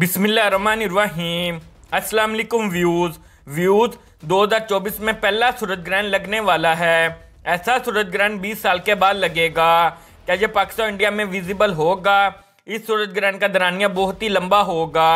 बिसमीम अस्सलाम वालेकुम व्यूज़ व्यूज़ 2024 में पहला सूरज ग्रहण लगने वाला है ऐसा सूरज ग्रहण 20 साल के बाद लगेगा क्या ये पाकिस्तान इंडिया में विजिबल होगा इस सूरज ग्रहण का दरानिया बहुत ही लंबा होगा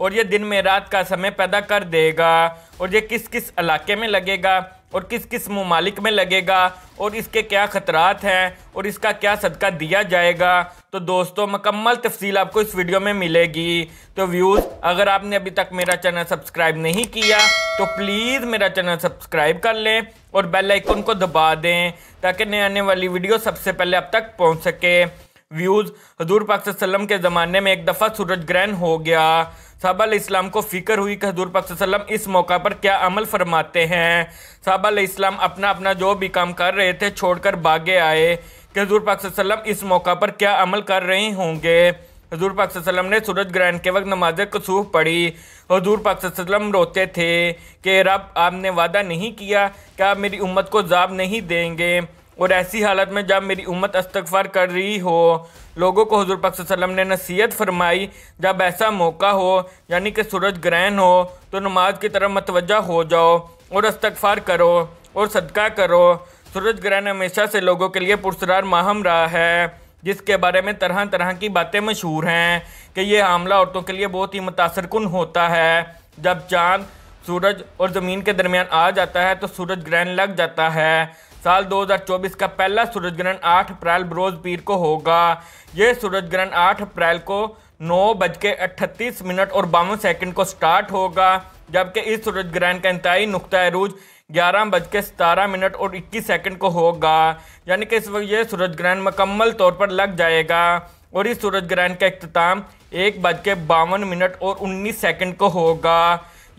और ये दिन में रात का समय पैदा कर देगा और ये किस किस इलाके में लगेगा और किस किस ममालिक में लगेगा और इसके क्या ख़तरात हैं और इसका क्या सदका दिया जाएगा तो दोस्तों मकम्मल तफसील आपको इस वीडियो में मिलेगी तो व्यूज़ अगर आपने अभी तक मेरा चैनल सब्सक्राइब नहीं किया तो प्लीज़ मेरा चैनल सब्सक्राइब कर लें और बेल आइकन को दबा दें ताकि नए आने वाली वीडियो सबसे पहले अब तक पहुँच सके व्यूज़ हजूर पाक के ज़माने में एक दफ़ा सूरज ग्रहण हो गया साहबा इस्लाम को फ़िक्र हुई कि हजूर पाक इस मौका पर क्या अमल फरमाते हैं साहबा इस्लाम अपना अपना जो भी काम कर रहे थे छोड़कर भागे आए कि हजूर पाक इस मौका पर क्या अमल कर रहे होंगे हजूर पाक ने सूरज ग्रहण के वक्त नमाज कसूह पढ़ी हजूर पाक रोते थे कि रब आपने वादा नहीं किया क्या आप मेरी उम्मत को जाब नहीं देंगे और ऐसी हालत में जब मेरी उम्मत अस्तगफार कर रही हो लोगों को हजूर पाक वसल्लम ने नसीहत फरमाई जब ऐसा मौका हो यानी कि सूरज ग्रहण हो तो नमाज की तरफ मतवजा हो जाओ और अस्तगफार करो और सदका करो सूरज ग्रहण हमेशा से लोगों के लिए पुरसरार माहम रहा है जिसके बारे में तरह तरह की बातें मशहूर हैं कि यह हमला औरतों के लिए बहुत ही मुतासरकुन होता है जब चाँद सूरज और ज़मीन के दरमियान आ जाता है तो सूरज ग्रहण लग जाता है साल 2024 का पहला सूरज ग्रहण 8 अप्रैल बरोज पीर को होगा यह सूरज ग्रहण 8 अप्रैल को नौ बज के अट्ठतीस मिनट और बावन सेकंड को स्टार्ट होगा जबकि इस सूरज ग्रहण का इंतई नुकता अरूज ग्यारह बज के सतारह मिनट और इक्कीस सेकंड को होगा यानी कि इस वक्त यह सूरज ग्रहण मकम्मल तौर पर लग जाएगा और इस सूरज ग्रहण का अख्ताम एक बज के बावन मिनट और उन्नीस सेकंड को होगा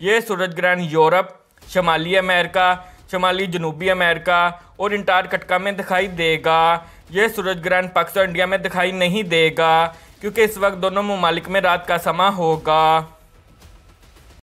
यह सूरज ग्रहण यूरोप शमाली अमेरिका शमाली जनूबी अमेरिका और इंटारकटका में दिखाई देगा यह सूरज ग्रहण पाकिस्तान इंडिया में दिखाई नहीं देगा क्योंकि इस वक्त दोनों ममालिक में रात का समा होगा